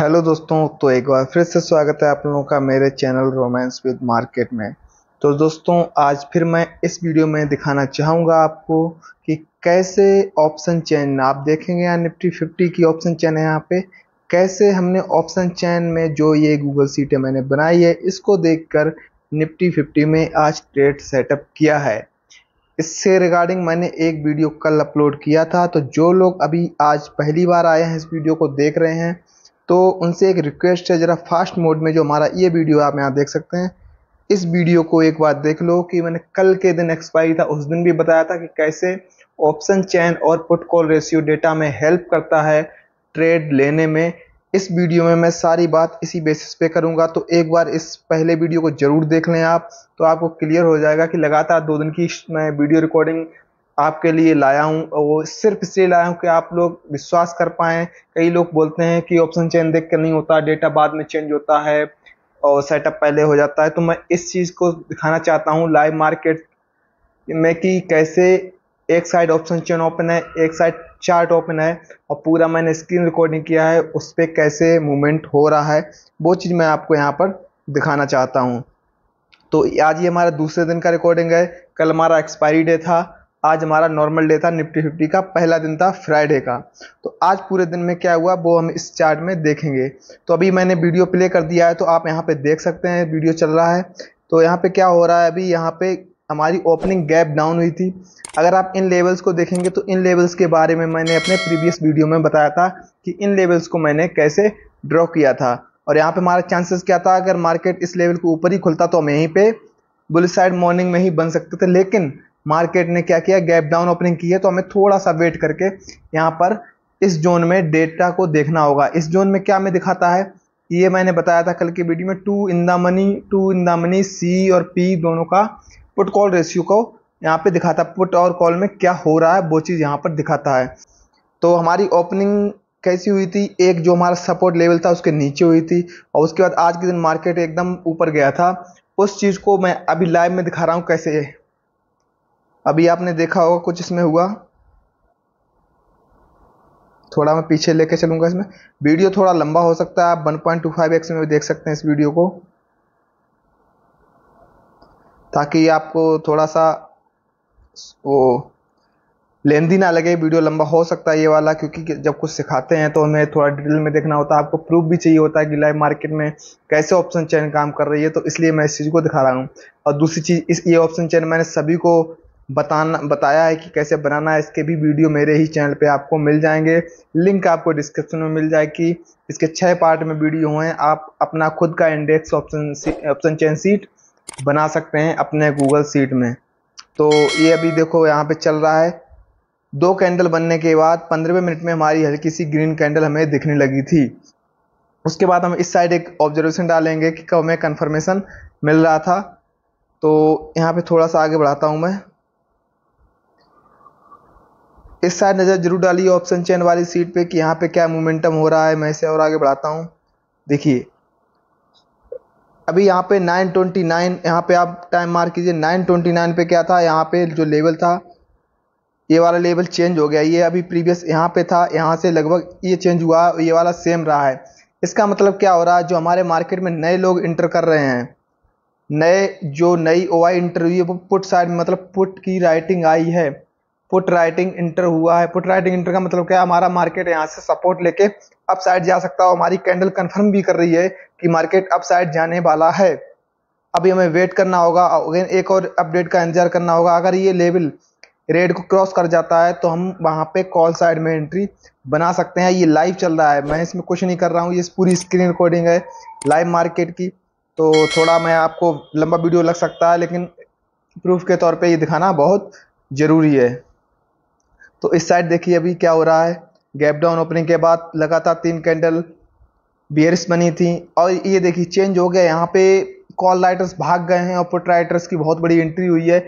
Hello दोस्तों तो एक बार फिर से स्वागत है आप लोगों का मेरे चैनल रोमांस विद मार्केट में तो दोस्तों आज फिर मैं इस वीडियो में दिखाना चाहूँगा आपको कि कैसे ऑप्शन चैन आप देखेंगे यहाँ निफ्टी फिफ्टी की ऑप्शन चैन है यहाँ पे कैसे हमने ऑप्शन चैन में जो ये गूगल सीटें मैंने बनाई है इसको देख निफ्टी फिफ्टी में आज ट्रेड सेटअप किया है इससे रिगार्डिंग मैंने एक वीडियो कल अपलोड किया था तो जो लोग अभी आज पहली बार आए हैं इस वीडियो को देख रहे हैं तो उनसे एक रिक्वेस्ट है ज़रा फास्ट मोड में जो हमारा ये वीडियो आप यहाँ देख सकते हैं इस वीडियो को एक बार देख लो कि मैंने कल के दिन एक्सपायरी था उस दिन भी बताया था कि कैसे ऑप्शन चैन और पुट कॉल रेशियो डेटा में हेल्प करता है ट्रेड लेने में इस वीडियो में मैं सारी बात इसी बेसिस पे करूंगा तो एक बार इस पहले वीडियो को ज़रूर देख लें आप तो आपको क्लियर हो जाएगा कि लगातार दो दिन की मैं वीडियो रिकॉर्डिंग आपके लिए लाया हूँ वो सिर्फ इसलिए लाया हूँ कि आप लोग विश्वास कर पाएँ कई लोग बोलते हैं कि ऑप्शन चेंज देख कर नहीं होता डेटा बाद में चेंज होता है और सेटअप पहले हो जाता है तो मैं इस चीज़ को दिखाना चाहता हूँ लाइव मार्केट में कि कैसे एक साइड ऑप्शन चेन ओपन है एक साइड चार्ट ओपन है और पूरा मैंने स्क्रीन रिकॉर्डिंग किया है उस पर कैसे मूवमेंट हो रहा है वो चीज़ मैं आपको यहाँ पर दिखाना चाहता हूँ तो आज ये हमारा दूसरे दिन का रिकॉर्डिंग है कल हमारा एक्सपायरी डे था आज हमारा नॉर्मल डे था निफ्टी फिफ्टी का पहला दिन था फ्राइडे का तो आज पूरे दिन में क्या हुआ वो हम इस चार्ट में देखेंगे तो अभी मैंने वीडियो प्ले कर दिया है तो आप यहाँ पे देख सकते हैं वीडियो चल रहा है तो यहाँ पे क्या हो रहा है अभी यहाँ पे हमारी ओपनिंग गैप डाउन हुई थी अगर आप इन लेवल्स को देखेंगे तो इन लेवल्स के बारे में मैंने अपने प्रीवियस वीडियो में बताया था कि इन लेवल्स को मैंने कैसे ड्रॉ किया था और यहाँ पर हमारा चांसेस क्या था अगर मार्केट इस लेवल के ऊपर ही खुलता तो हम यहीं पर बुलिस साइड मॉर्निंग में ही बन सकते थे लेकिन मार्केट ने क्या किया गैप डाउन ओपनिंग की है तो हमें थोड़ा सा वेट करके यहाँ पर इस जोन में डेटा को देखना होगा इस जोन में क्या हमें दिखाता है ये मैंने बताया था कल की वीडियो में two in the money two in the money C और पी दोनों का पुट कॉल रेशियो को यहाँ पे दिखाता पुट और कॉल में क्या हो रहा है वो चीज़ यहाँ पर दिखाता है तो हमारी ओपनिंग कैसी हुई थी एक जो हमारा सपोर्ट लेवल था उसके नीचे हुई थी और उसके बाद आज के दिन मार्केट एकदम ऊपर गया था उस चीज़ को मैं अभी लाइव में दिखा रहा हूँ कैसे अभी आपने देखा होगा कुछ इसमें हुआ थोड़ा मैं पीछे लेके चलूंगा इसमें वीडियो थोड़ा लंबा हो सकता है आप 1.25x में भी देख सकते हैं इस वीडियो को ताकि आपको थोड़ा सा वो लेंदी ना लगे वीडियो लंबा हो सकता है ये वाला क्योंकि जब कुछ सिखाते हैं तो हमें थोड़ा डिटेल में देखना होता है आपको प्रूफ भी चाहिए होता है कि लाइव मार्केट में कैसे ऑप्शन चैन काम कर रही है तो इसलिए मैं इस चीज़ को दिखा रहा हूँ और दूसरी चीज़ इस ये ऑप्शन चैन मैंने सभी को बताना बताया है कि कैसे बनाना है इसके भी वीडियो मेरे ही चैनल पे आपको मिल जाएंगे लिंक आपको डिस्क्रिप्शन में मिल जाएगी इसके छः पार्ट में वीडियो हैं आप अपना खुद का index option option chain sheet बना सकते हैं अपने गूगल सीट में तो ये अभी देखो यहाँ पे चल रहा है दो कैंडल बनने के बाद पंद्रहवें मिनट में हमारी हल्की सी ग्रीन कैंडल हमें दिखने लगी थी उसके बाद हम इस साइड एक ऑब्जर्वेशन डालेंगे कि कब हमें कन्फर्मेशन मिल रहा था तो यहाँ पे थोड़ा सा आगे बढ़ाता हूँ मैं इस साइड नज़र जरूर डालिए ऑप्शन चैन वाली सीट पे कि यहाँ पे क्या मोमेंटम हो रहा है मैं इसे और आगे बढ़ाता हूँ देखिए अभी यहाँ पे 929 ट्वेंटी यहाँ पे आप टाइम मार कीजिए 929 पे क्या था यहाँ पे जो लेवल था ये वाला लेवल चेंज हो गया ये अभी प्रीवियस यहाँ पे था यहाँ से लगभग ये चेंज हुआ ये वाला सेम रहा है इसका मतलब क्या हो रहा है जो हमारे मार्केट में नए लोग इंटर कर रहे हैं नए जो नई ओ आई इंटरव्यू पुट साइड मतलब पुट की राइटिंग आई है पुट राइटिंग इंटर हुआ है पुट राइटिंग इंटर का मतलब क्या है हमारा मार्केट यहाँ से सपोर्ट लेके अप साइड जा सकता हो हमारी कैंडल कंफर्म भी कर रही है कि मार्केट अप साइड जाने वाला है अभी हमें वेट करना होगा अगेन एक और अपडेट का इंतजार करना होगा अगर ये लेवल रेड को क्रॉस कर जाता है तो हम वहाँ पे कॉल साइड में एंट्री बना सकते हैं ये लाइव चल रहा है मैं इसमें कुछ नहीं कर रहा हूँ ये पूरी स्क्रीन रिकॉर्डिंग है लाइव मार्केट की तो थोड़ा मैं आपको लंबा वीडियो लग सकता है लेकिन प्रूफ के तौर पे ये दिखाना बहुत ज़रूरी है तो इस साइड देखिए अभी क्या हो रहा है गैप डाउन ओपनिंग के बाद लगातार तीन कैंडल बियर्स बनी थी और ये देखिए चेंज हो गया यहाँ पे कॉल राइटर्स भाग गए हैं और पुट राइटर्स की बहुत बड़ी एंट्री हुई है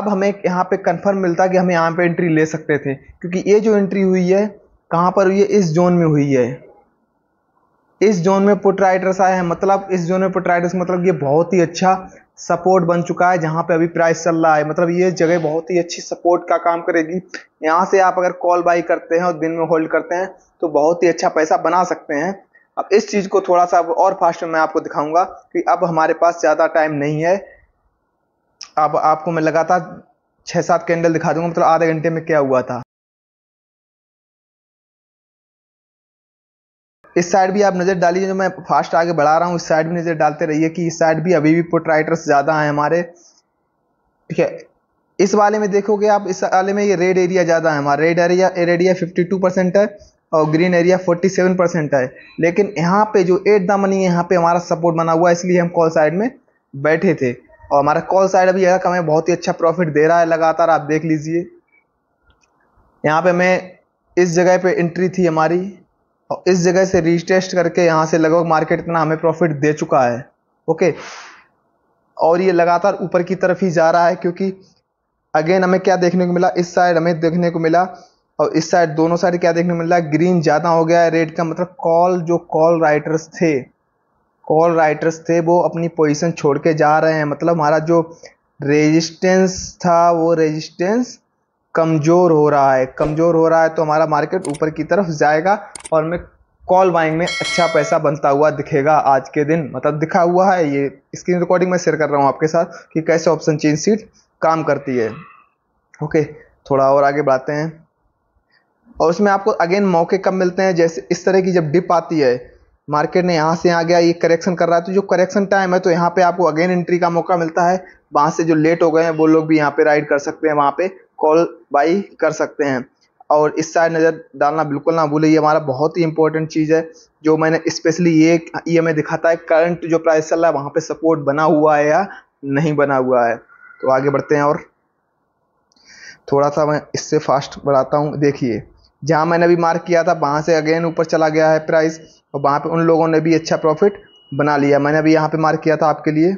अब हमें यहाँ पे कंफर्म मिलता कि हम यहाँ पे एंट्री ले सकते थे क्योंकि ये जो एंट्री हुई है कहाँ पर हुई है इस जोन में हुई है इस जोन में पुट राइटर्स आए हैं मतलब इस जोन में पुट राइटर्स मतलब ये बहुत ही अच्छा सपोर्ट बन चुका है जहाँ पे अभी प्राइस चल रहा है मतलब ये जगह बहुत ही अच्छी सपोर्ट का काम करेगी यहाँ से आप अगर कॉल बाई करते हैं और दिन में होल्ड करते हैं तो बहुत ही अच्छा पैसा बना सकते हैं अब इस चीज़ को थोड़ा सा और फास्ट में आपको दिखाऊंगा कि अब हमारे पास ज़्यादा टाइम नहीं है अब आपको मैं लगातार छः सात कैंडल दिखा दूंगा मतलब आधे घंटे में क्या हुआ था इस साइड भी आप नज़र डालिए जो मैं फास्ट आगे बढ़ा रहा हूँ इस साइड भी नज़र डालते रहिए कि इस साइड भी अभी भी पुट राइटर्स ज़्यादा हैं हमारे ठीक है इस वाले में देखोगे आप इस वाले में ये रेड एरिया ज़्यादा है हमारा रेड एरिया एरिया फिफ्टी है और ग्रीन एरिया 47 परसेंट है लेकिन यहाँ पे जो एट द मनी है यहाँ पे हमारा सपोर्ट बना हुआ है इसलिए हम कॉल साइड में बैठे थे और हमारा कॉल साइड अभी हक हमें बहुत ही अच्छा प्रॉफिट दे रहा है लगातार आप देख लीजिए यहाँ पे मैं इस जगह पे एंट्री थी हमारी और इस जगह से रिटेस्ट करके यहाँ से लगभग मार्केट इतना हमें प्रॉफिट दे चुका है ओके और ये लगातार ऊपर की तरफ ही जा रहा है क्योंकि अगेन हमें क्या देखने को मिला इस साइड हमें देखने को मिला और इस साइड दोनों साइड क्या देखने को मिला ग्रीन ज़्यादा हो गया है रेड का मतलब कॉल जो कॉल राइटर्स थे कॉल राइटर्स थे वो अपनी पोजिशन छोड़ के जा रहे हैं मतलब हमारा जो रेजिस्टेंस था वो रेजिस्टेंस कमज़ोर हो रहा है कमज़ोर हो रहा है तो हमारा मार्केट ऊपर की तरफ जाएगा और हमें कॉल बाइंग में अच्छा पैसा बनता हुआ दिखेगा आज के दिन मतलब दिखा हुआ है ये स्क्रीन रिकॉर्डिंग में शेयर कर रहा हूँ आपके साथ कि कैसे ऑप्शन चेंज सीट काम करती है ओके थोड़ा और आगे बढ़ाते हैं और उसमें आपको अगेन मौके कब मिलते हैं जैसे इस तरह की जब डिप आती है मार्केट ने यहाँ से यहाँ गया ये करेक्शन कर रहा है तो जो करेक्शन टाइम है तो यहाँ पे आपको अगेन एंट्री का मौका मिलता है वहाँ से जो लेट हो गए हैं वो लोग भी यहाँ पे राइड कर सकते हैं वहाँ पे कॉल बाई कर सकते हैं और इस साइड नज़र डालना बिल्कुल ना भूलें ये हमारा बहुत ही इंपॉर्टेंट चीज़ है जो मैंने स्पेशली ये ई एम दिखाता है करंट जो प्राइस चल रहा है वहाँ पे सपोर्ट बना हुआ है या नहीं बना हुआ है तो आगे बढ़ते हैं और थोड़ा सा मैं इससे फास्ट बढ़ाता हूँ देखिए जहाँ मैंने अभी मार्क किया था वहाँ से अगेन ऊपर चला गया है प्राइस और वहाँ पर उन लोगों ने भी अच्छा प्रॉफिट बना लिया मैंने अभी यहाँ पर मार्क किया था आपके लिए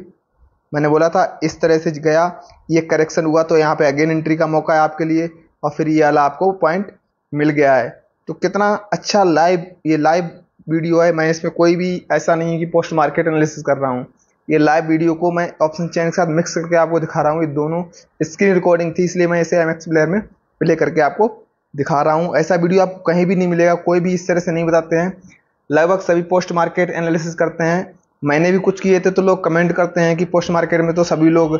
मैंने बोला था इस तरह से गया ये करेक्शन हुआ तो यहाँ पे अगेन एंट्री का मौका है आपके लिए और फिर ये वाला आपको पॉइंट मिल गया है तो कितना अच्छा लाइव ये लाइव वीडियो है मैं इसमें कोई भी ऐसा नहीं है कि पोस्ट मार्केट एनालिसिस कर रहा हूँ ये लाइव वीडियो को मैं ऑप्शन चैन के साथ मिक्स करके आपको दिखा रहा हूँ ये दोनों स्क्रीन रिकॉर्डिंग थी इसलिए मैं इसे एम प्लेयर में प्ले करके आपको दिखा रहा हूँ ऐसा वीडियो आपको कहीं भी नहीं मिलेगा कोई भी इस तरह से नहीं बताते हैं लगभग सभी पोस्ट मार्केट एनालिसिस करते हैं मैंने भी कुछ किए थे तो लोग कमेंट करते हैं कि पोस्ट मार्केट में तो सभी लोग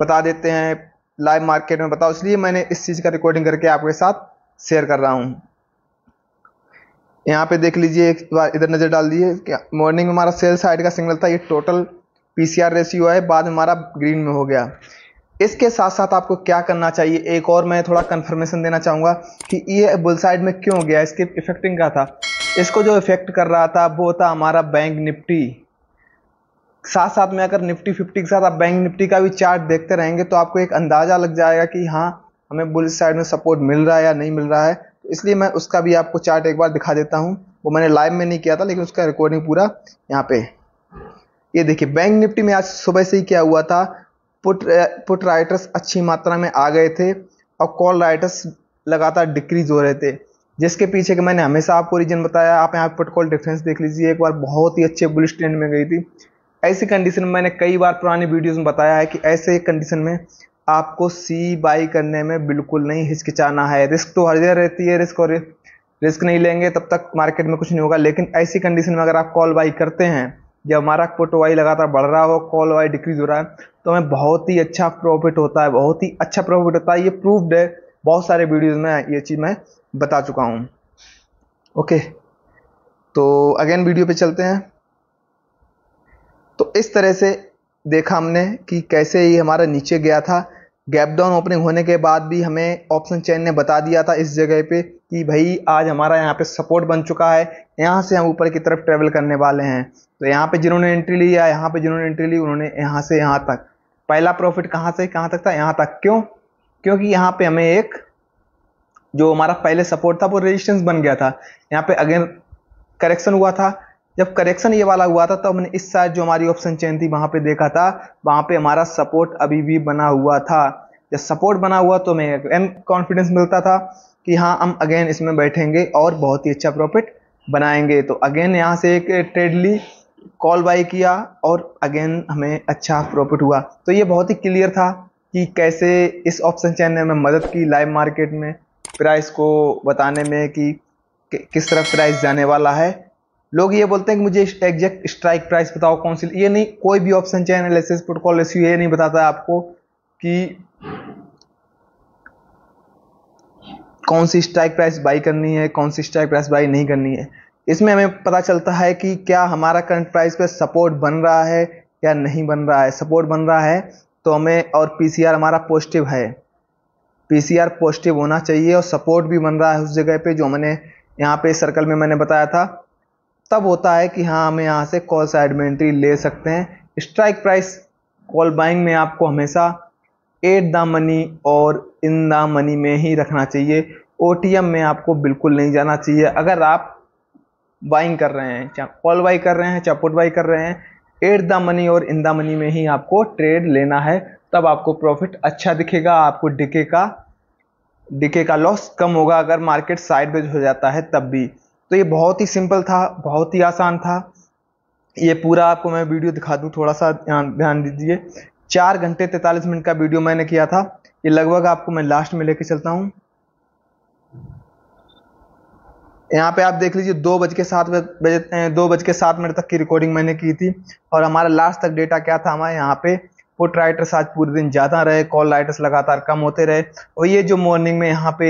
बता देते हैं लाइव मार्केट में बताओ इसलिए मैंने इस चीज़ का रिकॉर्डिंग करके आपके साथ शेयर कर रहा हूँ यहाँ पे देख लीजिए एक बार इधर नज़र डाल दीजिए मॉर्निंग में हमारा सेल साइड का सिग्नल था ये टोटल पीसीआर रेशियो है बाद में हमारा ग्रीन में हो गया इसके साथ साथ आपको क्या करना चाहिए एक और मैं थोड़ा कन्फर्मेशन देना चाहूँगा कि ये बुल साइड में क्यों हो गया इसके इफेक्टिंग का था इसको जो इफेक्ट कर रहा था वो था हमारा बैंक निफ्टी साथ साथ में अगर निफ्टी फिफ्टी के साथ आप बैंक निफ्टी का भी चार्ट देखते रहेंगे तो आपको एक अंदाज़ा लग जाएगा कि हाँ हमें बुल साइड में सपोर्ट मिल रहा है या नहीं मिल रहा है तो इसलिए मैं उसका भी आपको चार्ट एक बार दिखा देता हूँ वो मैंने लाइव में नहीं किया था लेकिन उसका रिकॉर्डिंग पूरा यहाँ पे ये देखिए बैंक निफ्टी में आज सुबह से ही क्या हुआ था पुट पुट राइटर्स अच्छी मात्रा में आ गए थे और कॉल राइटर्स लगातार डिक्रीज हो रहे थे जिसके पीछे के मैंने हमेशा आपको रीजन बताया आप यहाँ पुट कॉल डिफरेंस देख लीजिए एक बार बहुत ही अच्छे बुलिस ट्रेंड में गई थी ऐसी कंडीशन में मैंने कई बार पुरानी वीडियोज में बताया है कि ऐसे कंडीशन में आपको सी बाई करने में बिल्कुल नहीं हिचकिचाना है रिस्क तो हर जगह रहती है रिस्क और रिस्क नहीं लेंगे तब तक मार्केट में कुछ नहीं होगा लेकिन ऐसी कंडीशन में अगर आप कॉल बाई करते हैं जब हमारा पोटो वाई लगातार बढ़ रहा हो कॉल वाई डिक्रीज हो रहा है तो हमें बहुत ही अच्छा प्रॉफिट होता है बहुत ही अच्छा प्रॉफिट होता है ये प्रूफ्ड है बहुत सारे वीडियोज़ में ये चीज़ मैं बता चुका हूँ ओके तो अगेन वीडियो पे चलते हैं तो इस तरह से देखा हमने कि कैसे ये हमारा नीचे गया था गैप डाउन ओपनिंग होने के बाद भी हमें ऑप्शन चैन ने बता दिया था इस जगह पे कि भाई आज हमारा यहाँ पे सपोर्ट बन चुका है यहाँ से हम ऊपर की तरफ ट्रेवल करने वाले हैं तो यहाँ पे जिन्होंने एंट्री ली या यहाँ पे जिन्होंने एंट्री ली उन्होंने यहाँ से यहाँ तक पहला प्रॉफिट कहाँ से कहाँ तक था यहाँ तक क्यों क्योंकि यहाँ पे हमें एक जो हमारा पहले सपोर्ट था वो रजिस्टेंस बन गया था यहाँ पे अगेन करेक्शन हुआ था जब करेक्शन ये वाला हुआ था तब तो हमने इस साइड जो हमारी ऑप्शन चेन थी वहाँ पे देखा था वहाँ पे हमारा सपोर्ट अभी भी बना हुआ था जब सपोर्ट बना हुआ तो हमें एम कॉन्फिडेंस मिलता था कि हाँ हम अगेन इसमें बैठेंगे और बहुत ही अच्छा प्रॉफिट बनाएंगे तो अगेन यहाँ से एक ट्रेड ली कॉल बाई किया और अगेन हमें अच्छा प्रॉफिट हुआ तो ये बहुत ही क्लियर था कि कैसे इस ऑप्शन चैन ने हमें मदद की लाइव मार्केट में प्राइस को बताने में कि किस तरफ प्राइस जाने वाला है लोग ये बोलते हैं कि मुझे एग्जैक्ट स्ट्राइक प्राइस बताओ कौन सी ये नहीं कोई भी option chain analysis put call ratio ये नहीं बताता है आपको कि कौन सी स्ट्राइक प्राइस बाई करनी है कौन सी स्ट्राइक प्राइस बाई नहीं करनी है इसमें हमें पता चलता है कि क्या हमारा करंट प्राइस पे सपोर्ट बन रहा है या नहीं बन रहा है सपोर्ट बन रहा है तो हमें और आर हमारा पॉजिटिव है आर पॉजिटिव होना चाहिए और सपोर्ट भी बन रहा है उस जगह पे जो मैंने यहाँ पे सर्कल में मैंने बताया था तब होता है कि हाँ हमें यहाँ से कॉल साइड में एंट्री ले सकते हैं स्ट्राइक प्राइस कॉल बाइंग में आपको हमेशा एट द मनी और इन द मनी में ही रखना चाहिए ओ में आपको बिल्कुल नहीं जाना चाहिए अगर आप बाइंग कर रहे हैं चाहे कॉल बाई कर रहे हैं चाहे पुट बाई कर रहे हैं एट द मनी और इन द मनी में ही आपको ट्रेड लेना है तब आपको प्रॉफिट अच्छा दिखेगा आपको डिके का डिके का लॉस कम होगा अगर मार्केट साइड हो जाता है तब भी तो ये बहुत ही सिंपल था बहुत ही आसान था ये पूरा आपको मैं वीडियो दिखा दूँ थोड़ा सा ध्यान दीजिए चार घंटे तैंतालीस मिनट का वीडियो मैंने किया था ये लगभग आपको मैं लास्ट में लेके चलता हूँ यहाँ पे आप देख लीजिए दो बज के सात बजे दो बज के सात मिनट तक की रिकॉर्डिंग मैंने की थी और हमारा लास्ट तक डेटा क्या था हमारे यहाँ पे फुट राइटर्स आज पूरे दिन ज़्यादा रहे कॉल राइटर्स लगातार कम होते रहे और ये जो मॉर्निंग में यहाँ पे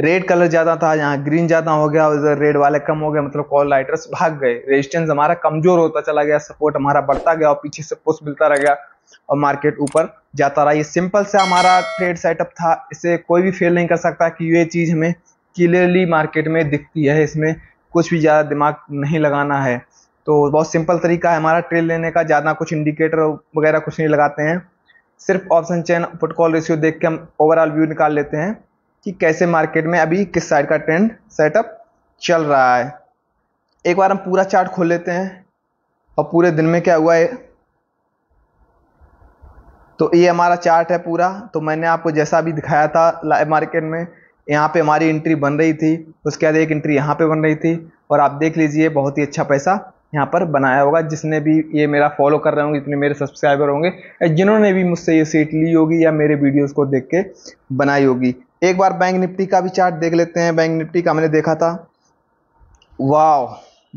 रेड कलर ज़्यादा था यहाँ ग्रीन ज़्यादा हो गया उधर रेड वाले कम हो गए मतलब कॉल लाइटर्स भाग गए रेजिस्टेंस हमारा कमजोर होता चला गया सपोर्ट हमारा बढ़ता गया और पीछे से पुश मिलता रह गया और मार्केट ऊपर जाता रहा ये सिंपल सा हमारा ट्रेड सेटअप था इसे कोई भी फेल नहीं कर सकता कि ये चीज़ हमें क्लियरली मार्केट में दिखती है इसमें कुछ भी ज़्यादा दिमाग नहीं लगाना है तो बहुत सिंपल तरीका है हमारा ट्रेड लेने का ज़्यादा कुछ इंडिकेटर वगैरह कुछ नहीं लगाते हैं सिर्फ ऑप्शन चेन फुटकॉल रेशियो देख के हम ओवरऑल व्यू निकाल लेते हैं कि कैसे मार्केट में अभी किस साइड का ट्रेंड सेटअप चल रहा है एक बार हम पूरा चार्ट खोल लेते हैं और पूरे दिन में क्या हुआ है तो ये हमारा चार्ट है पूरा तो मैंने आपको जैसा भी दिखाया था लाइव मार्केट में यहाँ पे हमारी एंट्री बन रही थी उसके बाद एक एंट्री यहाँ पे बन रही थी और आप देख लीजिए बहुत ही अच्छा पैसा यहाँ पर बनाया होगा जिसने भी ये मेरा फॉलो कर रहे होंगे जितने मेरे सब्सक्राइबर होंगे जिन्होंने भी मुझसे ये सीट ली होगी या मेरे वीडियोस को देख के बनाई होगी एक बार बैंक निफ्टी का भी चार्ट देख लेते हैं बैंक निफ्टी का मैंने देखा था वाह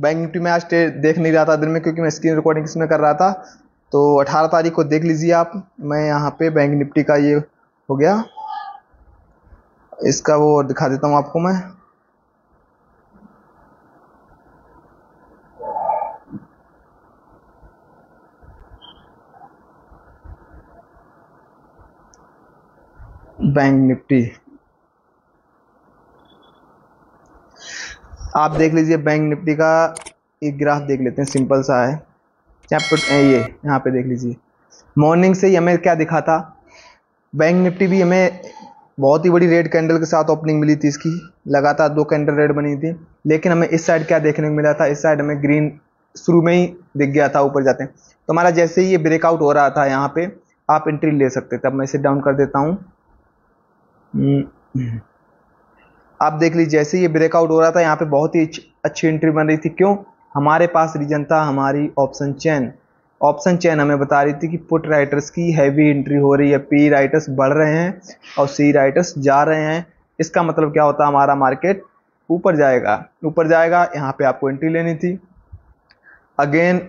बैंक निफ्टी में आज देख नहीं रहा था दिन में क्योंकि मैं स्क्रीन रिकॉर्डिंग इसमें कर रहा था तो अठारह तारीख को देख लीजिए आप मैं यहाँ पे बैंक निफ्टी का ये हो गया इसका वो दिखा देता हूँ आपको मैं बैंक निफ्टी आप देख लीजिए बैंक निफ्टी का एक ग्राफ देख लेते हैं सिंपल सा है चैप्टर ये यहाँ पे देख लीजिए मॉर्निंग से ही हमें क्या दिखा था बैंक निफ्टी भी हमें बहुत ही बड़ी रेड कैंडल के साथ ओपनिंग मिली थी इसकी लगातार दो कैंडल रेड बनी थी लेकिन हमें इस साइड क्या देखने को मिला था इस साइड हमें ग्रीन शुरू में ही दिख गया था ऊपर जाते हैं तो हमारा जैसे ही ये ब्रेकआउट हो रहा था यहाँ पे आप एंट्री ले सकते थे अब मैं इसे डाउन कर देता हूँ हम्म। आप देख लीजिए जैसे ये ब्रेकआउट हो रहा था यहाँ पे बहुत ही अच्छी एंट्री बन रही थी क्यों हमारे पास रीजन था हमारी ऑप्शन चैन ऑप्शन चैन हमें बता रही थी कि पुट राइटर्स की हैवी एंट्री हो रही है पी राइटर्स बढ़ रहे हैं और सी राइटर्स जा रहे हैं इसका मतलब क्या होता हमारा मार्केट ऊपर जाएगा ऊपर जाएगा यहाँ पे आपको एंट्री लेनी थी अगेन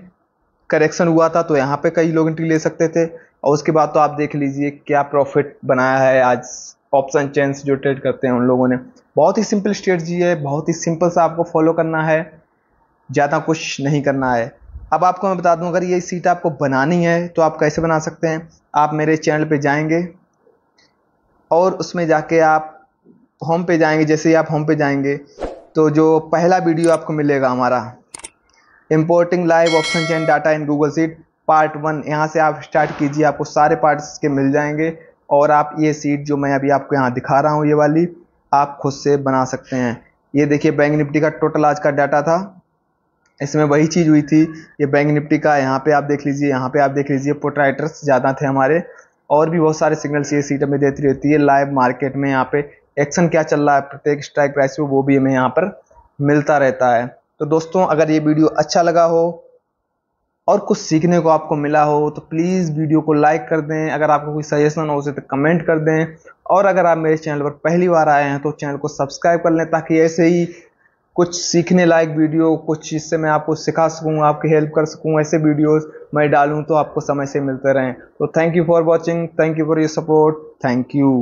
करेक्शन हुआ था तो यहाँ पे कई लोग एंट्री ले सकते थे और उसके बाद तो आप देख लीजिए क्या प्रॉफिट बनाया है आज ऑप्शन चेंज जो ट्रेड करते हैं उन लोगों ने बहुत ही सिंपल स्ट्रेटजी है बहुत ही सिंपल सा आपको फॉलो करना है ज़्यादा कुछ नहीं करना है अब आपको मैं बता दूँ अगर ये सीट आपको बनानी है तो आप कैसे बना सकते हैं आप मेरे चैनल पर जाएंगे और उसमें जाके आप होम पे जाएंगे जैसे ही आप होम पे जाएंगे तो जो पहला वीडियो आपको मिलेगा हमारा importing live option chain data in Google sheet part one यहाँ से आप स्टार्ट कीजिए आपको सारे पार्ट्स के मिल जाएंगे और आप ये सीट जो मैं अभी आपको यहाँ दिखा रहा हूँ ये वाली आप खुद से बना सकते हैं ये देखिए बैंक निफ्टी का टोटल आज का डाटा था इसमें वही चीज़ हुई थी ये बैंक निफ्टी का यहाँ पे आप देख लीजिए यहाँ पे आप देख लीजिए पोट्राइटर्स ज़्यादा थे हमारे और भी बहुत सारे सिग्नल्स ये सीट हमें देती रहती है लाइव मार्केट में यहाँ पे एक्शन क्या चल रहा है प्रत्येक स्ट्राइक प्राइस पे वो भी हमें यहाँ पर मिलता रहता है तो दोस्तों अगर ये वीडियो अच्छा लगा हो और कुछ सीखने को आपको मिला हो तो प्लीज़ वीडियो को लाइक कर दें अगर आपको कोई सजेशन हो उसे तो कमेंट कर दें और अगर आप मेरे चैनल पर पहली बार आए हैं तो चैनल को सब्सक्राइब कर लें ताकि ऐसे ही कुछ सीखने लायक वीडियो कुछ इससे मैं आपको सिखा सकूँ आपकी हेल्प कर सकूँ ऐसे वीडियोस मैं डालूँ तो आपको समय से मिलते रहें तो thank you for watching thank you for your support thank you